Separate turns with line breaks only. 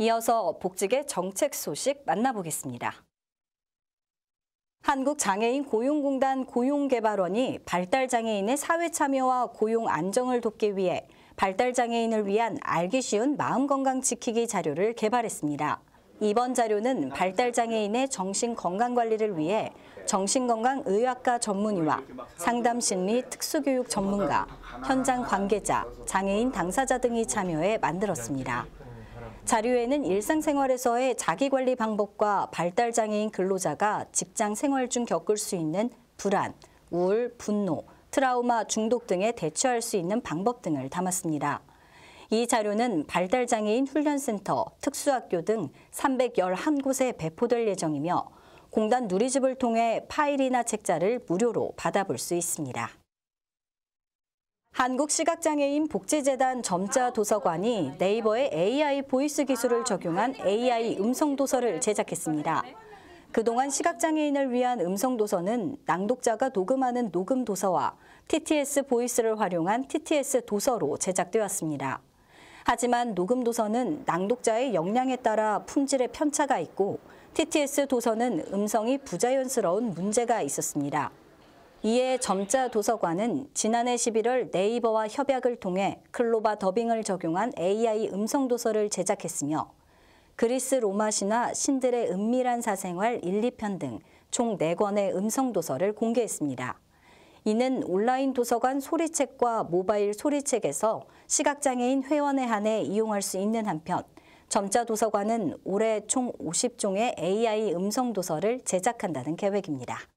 이어서 복직의 정책 소식 만나보겠습니다. 한국장애인 고용공단 고용개발원이 발달장애인의 사회참여와 고용 안정을 돕기 위해 발달장애인을 위한 알기 쉬운 마음건강 지키기 자료를 개발했습니다. 이번 자료는 발달장애인의 정신건강관리를 위해 정신건강의학과 전문의와 상담심리 특수교육 전문가, 현장 관계자, 장애인 당사자 등이 참여해 만들었습니다. 자료에는 일상생활에서의 자기관리 방법과 발달장애인 근로자가 직장 생활 중 겪을 수 있는 불안, 우울, 분노, 트라우마, 중독 등에 대처할 수 있는 방법 등을 담았습니다. 이 자료는 발달장애인 훈련센터, 특수학교 등 311곳에 배포될 예정이며 공단 누리집을 통해 파일이나 책자를 무료로 받아볼 수 있습니다. 한국시각장애인 복지재단 점자 도서관이 네이버의 AI 보이스 기술을 적용한 AI 음성 도서를 제작했습니다. 그동안 시각장애인을 위한 음성 도서는 낭독자가 녹음하는 녹음 도서와 TTS 보이스를 활용한 TTS 도서로 제작되었습니다. 하지만 녹음 도서는 낭독자의 역량에 따라 품질의 편차가 있고 TTS 도서는 음성이 부자연스러운 문제가 있었습니다. 이에 점자 도서관은 지난해 11월 네이버와 협약을 통해 클로바 더빙을 적용한 AI 음성 도서를 제작했으며 그리스 로마 시나 신들의 은밀한 사생활 1, 2편 등 총 4권의 음성 도서를 공개했습니다. 이는 온라인 도서관 소리책과 모바일 소리책에서 시각장애인 회원에 한해 이용할 수 있는 한편 점자 도서관은 올해 총 50종의 AI 음성 도서를 제작한다는 계획입니다.